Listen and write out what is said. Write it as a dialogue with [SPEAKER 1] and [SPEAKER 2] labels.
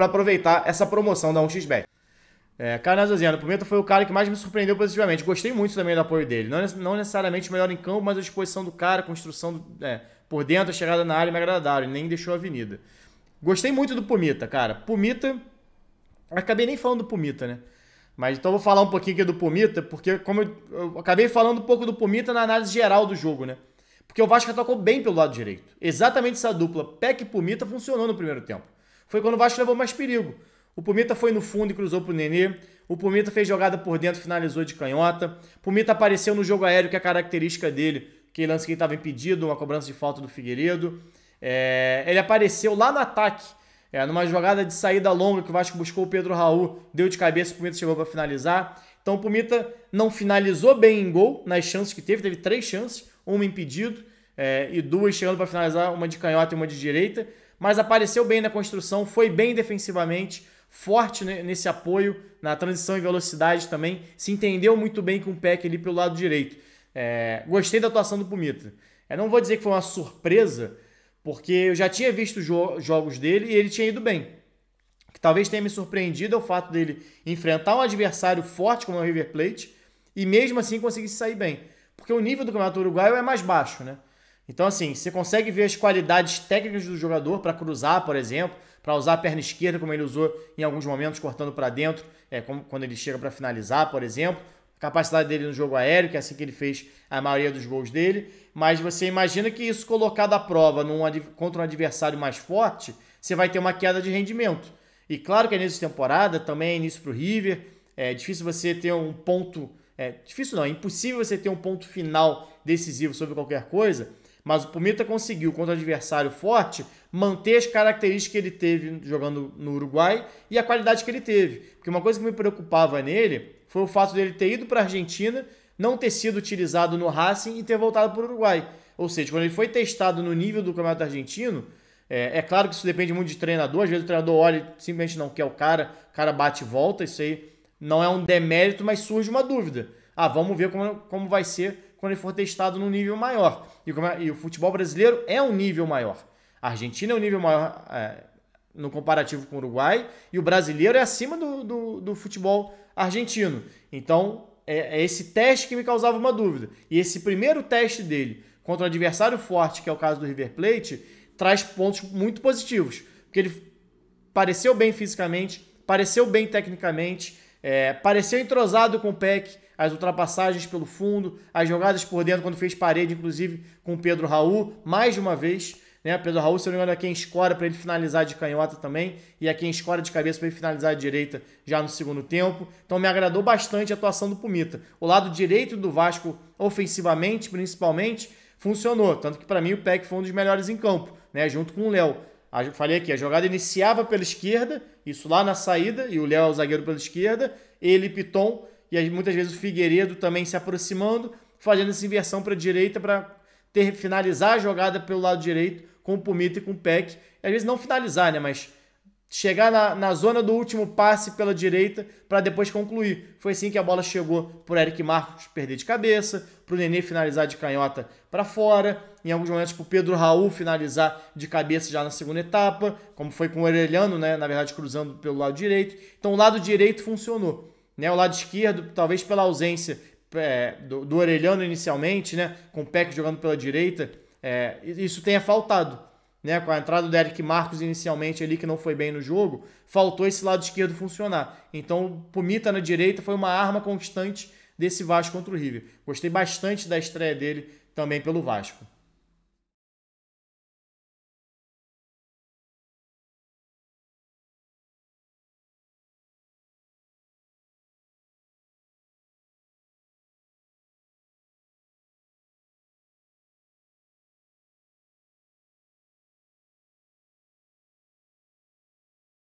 [SPEAKER 1] para aproveitar essa promoção da 1xBet. É, Carlos Aziano, o foi o cara que mais me surpreendeu positivamente. Gostei muito também do apoio dele. Não, não necessariamente o melhor em campo, mas a disposição do cara, a construção do, é, por dentro, a chegada na área me agradaram. Nem deixou a avenida. Gostei muito do Pumita, cara. Pumita. Acabei nem falando do Pumita, né? Mas então eu vou falar um pouquinho aqui do Pumita, porque como eu, eu acabei falando um pouco do Pumita na análise geral do jogo, né? Porque o Vasco atacou bem pelo lado direito. Exatamente essa dupla, Peck e Pumita, funcionou no primeiro tempo foi quando o Vasco levou mais perigo. O Pumita foi no fundo e cruzou pro Nenê. O Pumita fez jogada por dentro, finalizou de canhota. O Pumita apareceu no jogo aéreo, que é a característica dele, que lance que estava impedido, uma cobrança de falta do Figueiredo. É, ele apareceu lá no ataque, é, numa jogada de saída longa que o Vasco buscou o Pedro Raul, deu de cabeça, o Pumita chegou para finalizar. Então o Pumita não finalizou bem em gol nas chances que teve, teve três chances, uma impedido é, e duas chegando para finalizar, uma de canhota e uma de direita mas apareceu bem na construção, foi bem defensivamente, forte né, nesse apoio, na transição e velocidade também, se entendeu muito bem com o Peck ali pelo lado direito. É, gostei da atuação do Pumita. Eu é, não vou dizer que foi uma surpresa, porque eu já tinha visto jo jogos dele e ele tinha ido bem. O que talvez tenha me surpreendido é o fato dele enfrentar um adversário forte como é o River Plate e mesmo assim conseguir se sair bem. Porque o nível do Campeonato Uruguaio é mais baixo, né? Então, assim, você consegue ver as qualidades técnicas do jogador para cruzar, por exemplo, para usar a perna esquerda, como ele usou em alguns momentos, cortando para dentro, é, como, quando ele chega para finalizar, por exemplo. A capacidade dele no jogo aéreo, que é assim que ele fez a maioria dos gols dele. Mas você imagina que isso colocado à prova num, contra um adversário mais forte, você vai ter uma queda de rendimento. E claro que é início de temporada, também é início para o River, é difícil você ter um ponto. É, difícil não, é impossível você ter um ponto final decisivo sobre qualquer coisa. Mas o Pumita conseguiu, contra adversário forte, manter as características que ele teve jogando no Uruguai e a qualidade que ele teve. Porque uma coisa que me preocupava nele foi o fato dele ter ido para a Argentina, não ter sido utilizado no Racing e ter voltado para o Uruguai. Ou seja, quando ele foi testado no nível do Campeonato Argentino, é, é, claro que isso depende muito de treinador, às vezes o treinador olha e simplesmente não quer o cara, o cara bate e volta, isso aí não é um demérito, mas surge uma dúvida. Ah, vamos ver como, como vai ser quando ele for testado num nível maior. É, e o, futebol brasileiro é um nível maior. A Argentina é um nível maior é, no comparativo com o Uruguai, e o brasileiro é acima do, do, do futebol argentino. Então, é, é esse teste que me causava uma dúvida. E esse primeiro teste dele contra um adversário forte, que é o caso do River Plate, traz pontos muito positivos. Porque ele pareceu bem fisicamente, pareceu bem tecnicamente, é, pareceu entrosado com o PEC, as ultrapassagens pelo fundo, as jogadas por dentro, quando fez parede, inclusive, com Pedro Raul, mais de uma vez. Né? Pedro Raul, se eu não me engano, é quem escora para ele finalizar de canhota também, e é quem escora de cabeça para ele finalizar de direita já no segundo tempo. Então me agradou bastante a atuação do Pumita. O lado direito do Vasco, ofensivamente, principalmente, funcionou. Tanto que para mim o Peck foi um dos melhores em campo, né? junto com o Léo. Falei aqui, a jogada iniciava pela esquerda, isso lá na saída, e o Léo é o zagueiro pela esquerda, ele, Piton, e aí, muitas vezes o Figueiredo também se aproximando, fazendo essa inversão para a direita para ter finalizar a jogada pelo lado direito com o Pumita e com o Peck. E às vezes não finalizar, né? Mas chegar na, na zona do último passe pela direita para depois concluir. Foi assim que a bola chegou para Eric Marcos perder de cabeça, para o Nenê finalizar de canhota para fora, em alguns momentos para o Pedro Raul finalizar de cabeça já na segunda etapa, como foi com o Orelhano, né? na verdade cruzando pelo lado direito. Então o lado direito funcionou. Né? O lado esquerdo, talvez pela ausência é, do, do, Orelhano inicialmente, né? com o Peck jogando pela direita, é, isso tenha faltado. Né, com a entrada do Eric Marcos inicialmente ali, que não foi bem no jogo, faltou esse lado esquerdo funcionar. Então, o Pumita na direita foi uma arma constante desse Vasco contra o River. Gostei bastante da estreia dele também pelo Vasco.